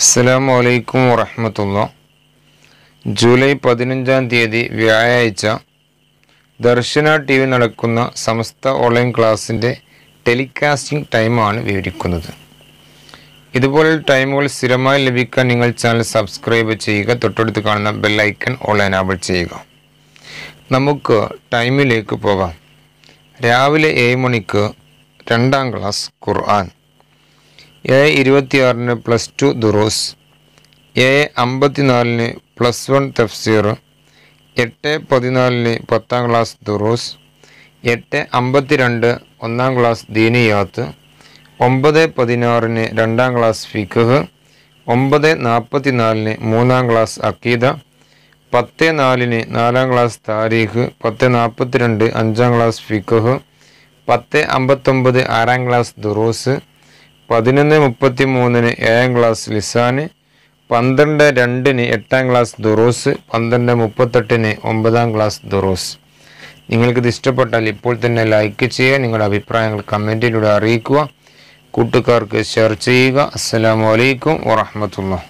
അസ്സാം വലൈക്കും വറഹമത്തുള്ള ജൂലൈ പതിനഞ്ചാം തീയതി വ്യാഴാഴ്ച ദർശന ടി വി നടക്കുന്ന സമസ്ത ഓൺലൈൻ ക്ലാസ്സിൻ്റെ ടെലികാസ്റ്റിംഗ് ടൈമാണ് വിവരിക്കുന്നത് ഇതുപോലെ ടൈമുകൾ സ്ഥിരമായി ലഭിക്കാൻ നിങ്ങൾ ചാനൽ സബ്സ്ക്രൈബ് ചെയ്യുക തൊട്ടടുത്ത് കാണുന്ന ബെല്ലൈക്കൺ ഓൺലൈൻ ആബിൾ ചെയ്യുക നമുക്ക് ടൈമിലേക്ക് പോകാം രാവിലെ ഏഴ് മണിക്ക് രണ്ടാം ക്ലാസ് ഖുർആൻ ഏഴ് ഇരുപത്തിയാറിന് പ്ലസ് ടു ദുറൂസ് ഏഴ് അമ്പത്തിനാലിന് പ്ലസ് വൺ തഫ്സീർ എട്ട് പതിനാലിന് പത്താം ക്ലാസ് ദുറോസ് എട്ട് അമ്പത്തിരണ്ട് ഒന്നാം ക്ലാസ് ദീനിയാത്ത് ഒമ്പത് പതിനാറിന് രണ്ടാം ക്ലാസ് ഫിഖ് ഒമ്പത് നാൽപ്പത്തിനാലിന് മൂന്നാം ക്ലാസ് അക്കീദ പത്ത് നാലിന് നാലാം ക്ലാസ് താരീഖ് പത്ത് നാൽപ്പത്തിരണ്ട് അഞ്ചാം ക്ലാസ് ഫിഖ് പത്ത് അമ്പത്തൊമ്പത് ആറാം ക്ലാസ് ദുറോസ് പതിനൊന്ന് മുപ്പത്തി മൂന്നിന് ഏഴാം ക്ലാസ് ലിസാന് പന്ത്രണ്ട് രണ്ടിന് എട്ടാം ക്ലാസ് ദുറോസ് പന്ത്രണ്ട് മുപ്പത്തെട്ടിന് ഒമ്പതാം ക്ലാസ് ദുറോസ് നിങ്ങൾക്കിത് ഇഷ്ടപ്പെട്ടാൽ ഇപ്പോൾ തന്നെ ലൈക്ക് ചെയ്യുക നിങ്ങളുടെ അഭിപ്രായങ്ങൾ കമൻറ്റിലൂടെ അറിയിക്കുക കൂട്ടുകാർക്ക് ഷെയർ ചെയ്യുക അസ്സാം വലൈക്കും വാഹമത്തുള്ള